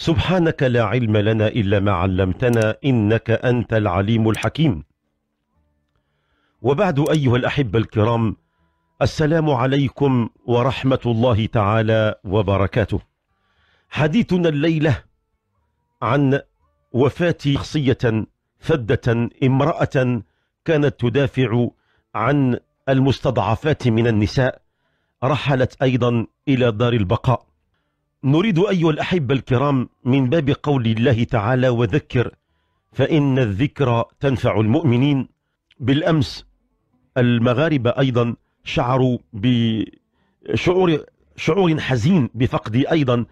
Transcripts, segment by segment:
سبحانك لا علم لنا إلا ما علمتنا إنك أنت العليم الحكيم وبعد أيها الأحبة الكرام السلام عليكم ورحمة الله تعالى وبركاته حديثنا الليلة عن وفاة شخصية فدة امرأة كانت تدافع عن المستضعفات من النساء رحلت أيضا إلى دار البقاء نريد أيها الأحبة الكرام من باب قول الله تعالى وذكر فإن الذكرى تنفع المؤمنين بالأمس المغاربة أيضا شعروا بشعور شعور حزين بفقد أيضا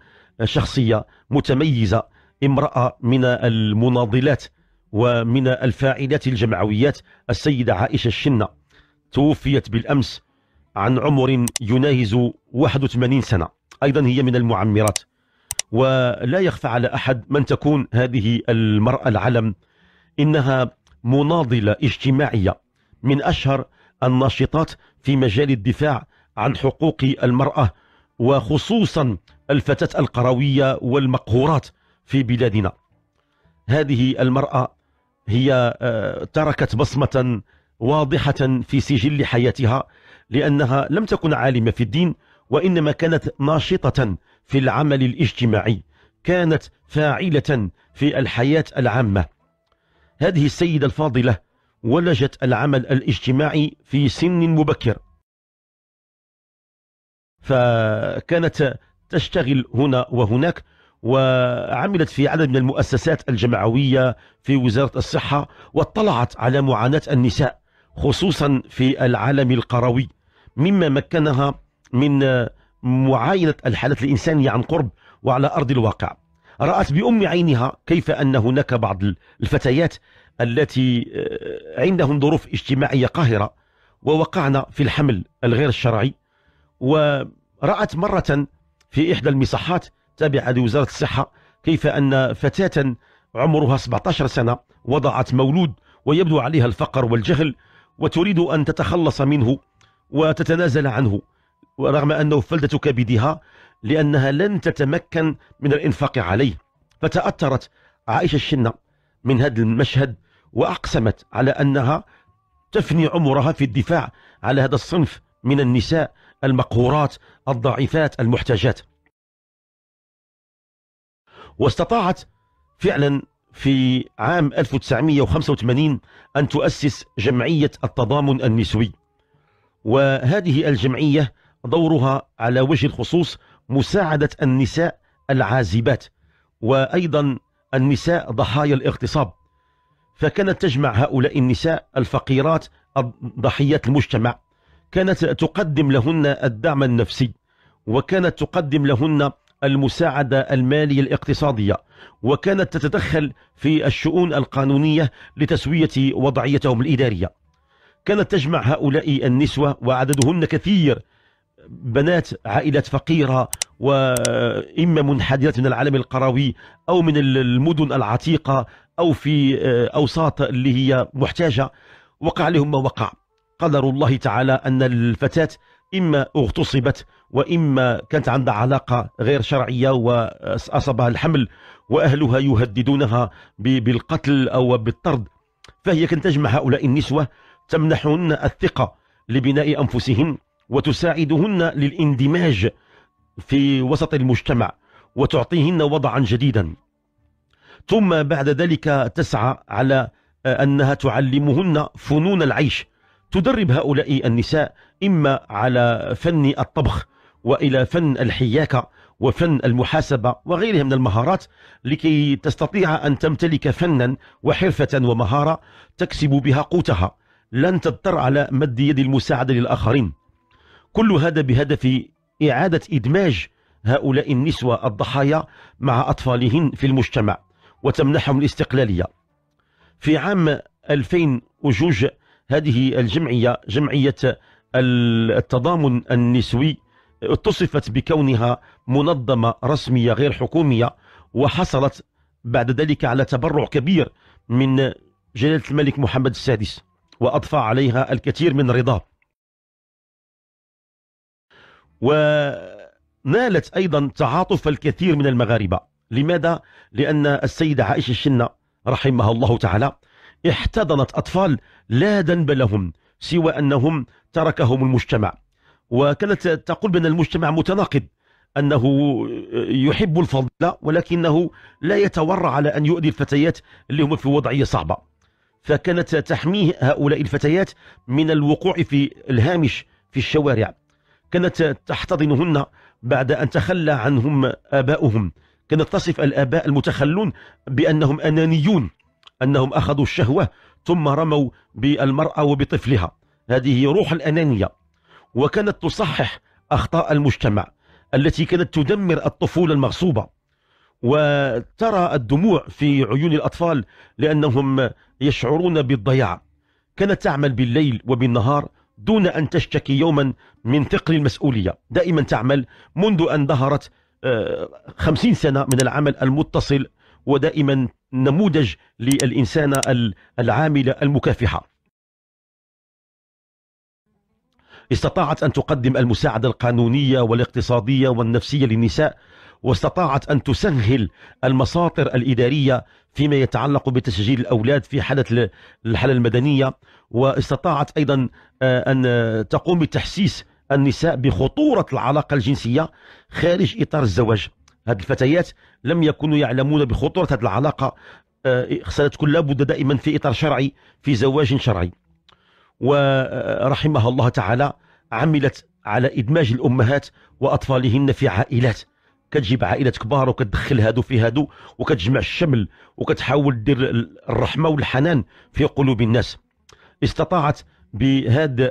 شخصية متميزة امرأة من المناضلات ومن الفاعلات الجمعويات السيدة عائشة الشنة توفيت بالأمس عن عمر يناهز 81 سنة أيضا هي من المعمرات ولا يخفى على أحد من تكون هذه المرأة العلم إنها مناضلة اجتماعية من أشهر الناشطات في مجال الدفاع عن حقوق المرأة وخصوصا الفتاة القروية والمقهورات في بلادنا هذه المرأة هي آه، تركت بصمة واضحة في سجل حياتها لأنها لم تكن عالمة في الدين وإنما كانت ناشطة في العمل الاجتماعي كانت فاعلة في الحياة العامة هذه السيدة الفاضلة ولجت العمل الاجتماعي في سن مبكر فكانت تشتغل هنا وهناك وعملت في عدد من المؤسسات الجمعوية في وزارة الصحة واطلعت على معاناة النساء خصوصا في العالم القروي مما مكنها من آه، معاينة الحالات الإنسانية عن قرب وعلى أرض الواقع رأت بأم عينها كيف أن هناك بعض الفتيات التي آه، عندهم ظروف اجتماعية قاهرة ووقعنا في الحمل الغير الشرعي ورأت مرة في إحدى المصحات تابعة لوزارة الصحة كيف أن فتاة عمرها 17 سنة وضعت مولود ويبدو عليها الفقر والجهل وتريد أن تتخلص منه وتتنازل عنه ورغم أنه فلدة كبدها لأنها لن تتمكن من الإنفاق عليه فتأثرت عائشة الشنة من هذا المشهد وأقسمت على أنها تفني عمرها في الدفاع على هذا الصنف من النساء المقهورات الضعيفات المحتاجات واستطاعت فعلا في عام 1985 أن تؤسس جمعية التضامن النسوي وهذه الجمعية دورها على وجه الخصوص مساعدة النساء العازبات وأيضا النساء ضحايا الاغتصاب فكانت تجمع هؤلاء النساء الفقيرات ضحيات المجتمع كانت تقدم لهن الدعم النفسي وكانت تقدم لهن المساعدة المالية الاقتصادية وكانت تتدخل في الشؤون القانونية لتسوية وضعيتهم الإدارية كانت تجمع هؤلاء النسوة وعددهن كثير بنات عائلات فقيرة وإما منحدرات من العالم القروي أو من المدن العتيقة أو في آه، أوساط اللي هي محتاجة وقع لهم ما وقع قدر الله تعالى أن الفتاة إما اغتصبت وإما كانت عندها علاقة غير شرعية وأصابها الحمل وأهلها يهددونها بالقتل أو بالطرد فهي كانت تجمع هؤلاء النسوة تمنحهن الثقة لبناء أنفسهن وتساعدهن للاندماج في وسط المجتمع وتعطيهن وضعا جديدا ثم بعد ذلك تسعى على آه، أنها تعلمهن فنون العيش تدرب هؤلاء النساء إما على فن الطبخ وإلى فن الحياكة وفن المحاسبة وغيرها من المهارات لكي تستطيع أن تمتلك فنا وحرفة ومهارة تكسب بها قوتها لن تضطر على مد يد المساعدة للآخرين كل هذا بهدف إعادة إدماج هؤلاء النسوة الضحايا مع أطفالهن في المجتمع وتمنحهم الاستقلالية في عام 2002 هذه الجمعية جمعية التضامن النسوي اتصفت بكونها منظمة رسمية غير حكومية وحصلت بعد ذلك على تبرع كبير من جلالة الملك محمد السادس وأضفى عليها الكثير من رضاه ونالت أيضا تعاطف الكثير من المغاربة لماذا؟ لأن السيدة عائشة الشنة رحمها الله تعالى احتضنت أطفال لا ذنب لهم سوى أنهم تركهم المجتمع وكانت تقول بأن المجتمع متناقض أنه يحب الفضل ولكنه لا يتورع على أن يؤذي الفتيات اللي هم في وضعية صعبة فكانت تحميه هؤلاء الفتيات من الوقوع في الهامش في الشوارع كانت تحتضنهن بعد أن تخلى عنهم آباؤهم كانت تصف الآباء المتخلون بأنهم أنانيون أنهم أخذوا الشهوة ثم رموا بالمرأة وبطفلها هذه روح الأنانية وكانت تصحح أخطاء المجتمع التي كانت تدمر الطفولة المغصوبة وترى الدموع في عيون الأطفال لأنهم يشعرون بالضياع كانت تعمل بالليل وبالنهار دون أن تشتكي يوما من ثقل المسؤولية دائما تعمل منذ أن ظهرت آه، خمسين سنة من العمل المتصل ودائما نموذج للإنسانة العاملة المكافحة استطاعت أن تقدم المساعدة القانونية والاقتصادية والنفسية للنساء واستطاعت أن تسهل المساطر الإدارية فيما يتعلق بتسجيل الأولاد في حالة الحالة المدنية واستطاعت أيضا آه، أن تقوم بتحسيس النساء بخطورة العلاقة الجنسية خارج إطار الزواج هذه الفتيات لم يكونوا يعلمون بخطورة هذه العلاقة ستكون آه، لابد دائما في إطار شرعي في زواج شرعي ورحمها الله تعالى عملت على إدماج الأمهات وأطفالهن في عائلات كتجيب عائلات كبار وكتدخل هادو في هادو وكتجمع الشمل وكتحاول دير الرحمة والحنان في قلوب الناس استطاعت بهذا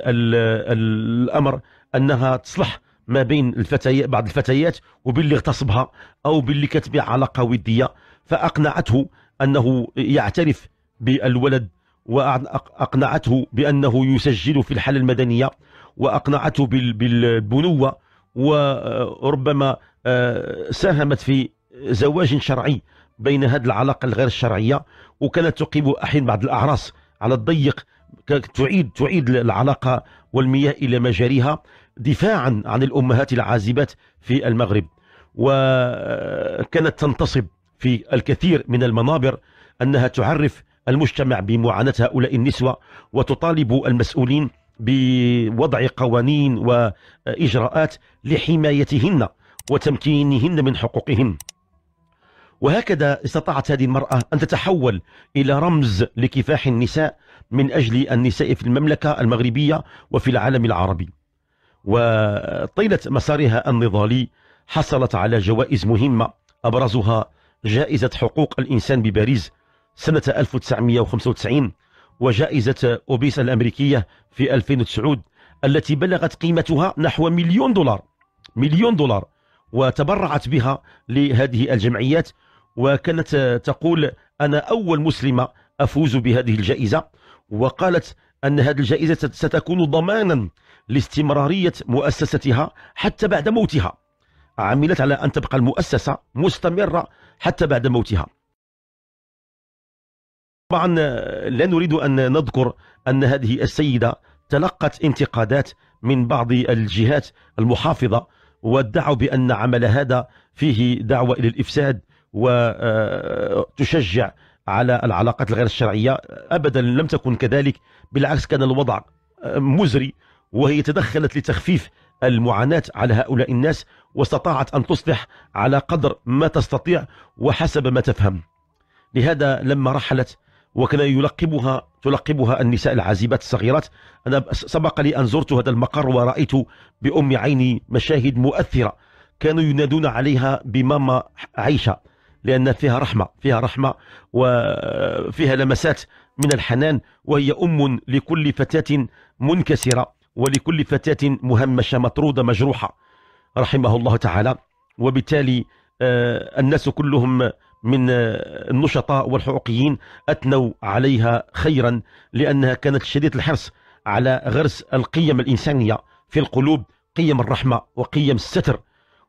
الأمر أنها تصلح ما بين الفتيات بعض الفتيات وباللي اغتصبها أو باللي كتبيع علاقة ودية فأقنعته أنه يعترف بالولد وأقنعته بأنه يسجل في الحالة المدنية وأقنعته بالبنوة وربما آه، ساهمت في زواج شرعي بين هذه العلاقة الغير الشرعية وكانت تقيم أحيان بعض الأعراس على الضيق تعيد تعيد العلاقة والمياه إلى مجاريها دفاعا عن الأمهات العازبات في المغرب وكانت تنتصب في الكثير من المنابر أنها تعرف المجتمع بمعاناة هؤلاء النسوة وتطالب المسؤولين بوضع قوانين وإجراءات لحمايتهن وتمكينهن من حقوقهن وهكذا استطاعت هذه المرأة أن تتحول إلى رمز لكفاح النساء من أجل النساء في المملكة المغربية وفي العالم العربي وطيلة مسارها النضالي حصلت على جوائز مهمة أبرزها جائزة حقوق الإنسان بباريس سنة 1995 وجائزة أوبيس الأمريكية في 2009 التي بلغت قيمتها نحو مليون دولار مليون دولار وتبرعت بها لهذه الجمعيات وكانت تقول أنا أول مسلمة أفوز بهذه الجائزة وقالت أن هذه الجائزة ستكون ضمانا لاستمرارية مؤسستها حتى بعد موتها عملت على أن تبقى المؤسسة مستمرة حتى بعد موتها طبعا لا نريد أن نذكر أن هذه السيدة تلقت انتقادات من بعض الجهات المحافظة وادعوا بأن عمل هذا فيه دعوة إلى الإفساد وتشجع آه، على العلاقات الغير الشرعية أبدا لم تكن كذلك بالعكس كان الوضع آه، مزري وهي تدخلت لتخفيف المعاناة على هؤلاء الناس واستطاعت أن تصلح على قدر ما تستطيع وحسب ما تفهم لهذا لما رحلت وكان يلقبها تلقبها النساء العازبات الصغيرات أنا سبق لي أن زرت هذا المقر ورأيت بأم عيني مشاهد مؤثرة كانوا ينادون عليها بماما عيشة لأن فيها رحمة فيها رحمة وفيها لمسات من الحنان وهي أم لكل فتاة منكسرة ولكل فتاة مهمشة مطرودة مجروحة رحمه الله تعالى وبالتالي آه، الناس كلهم من آه، النشطاء والحقوقيين أثنوا عليها خيرا لأنها كانت شديدة الحرص على غرس القيم الإنسانية في القلوب قيم الرحمة وقيم الستر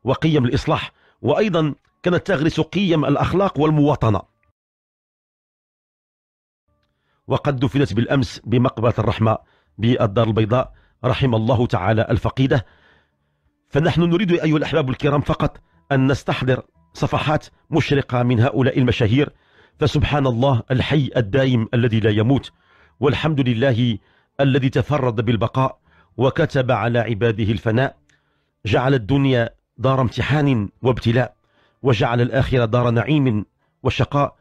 وقيم الإصلاح وأيضا كانت تغرس قيم الأخلاق والمواطنة وقد دفنت بالأمس بمقبرة الرحمة بالدار البيضاء رحم الله تعالى الفقيدة فنحن نريد أيها الأحباب الكرام فقط أن نستحضر صفحات مشرقة من هؤلاء المشاهير فسبحان الله الحي الدائم الذي لا يموت والحمد لله الذي تفرد بالبقاء وكتب على عباده الفناء جعل الدنيا دار امتحان وابتلاء وجعل الآخرة دار نعيم وشقاء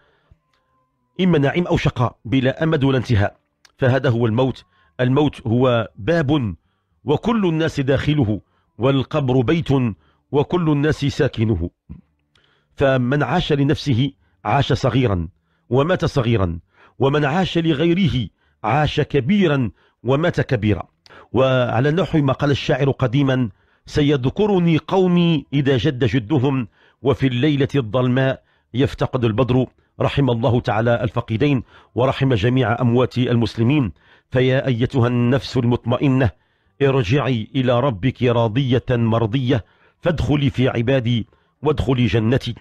إما نعيم أو شقاء بلا أمد ولا انتهاء فهذا هو الموت الموت هو باب وكل الناس داخله والقبر بيت وكل الناس ساكنه فمن عاش لنفسه عاش صغيرا ومات صغيرا ومن عاش لغيره عاش كبيرا ومات كبيرا وعلى نحو ما قال الشاعر قديما سيذكرني قومي إذا جد جدهم وفي الليلة الظلماء يفتقد البدر رحم الله تعالى الفقيدين ورحم جميع أموات المسلمين فيا أيتها النفس المطمئنة ارجعي إلى ربك راضية مرضية فادخلي في عبادي وادخلي جنتي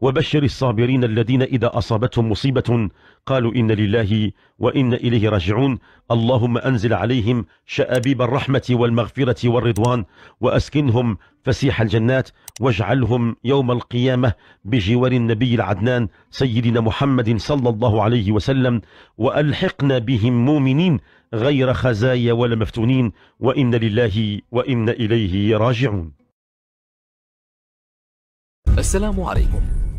وبشر الصابرين الذين إذا أصابتهم مصيبة قالوا إن لله وإن إليه راجعون اللهم أنزل عليهم شأبيب الرحمة والمغفرة والرضوان وأسكنهم فسيح الجنات واجعلهم يوم القيامة بجوار النبي العدنان سيدنا محمد صلى الله عليه وسلم وألحقنا بهم مؤمنين غير خزايا ولا مفتونين وإن لله وإن إليه راجعون السلام عليكم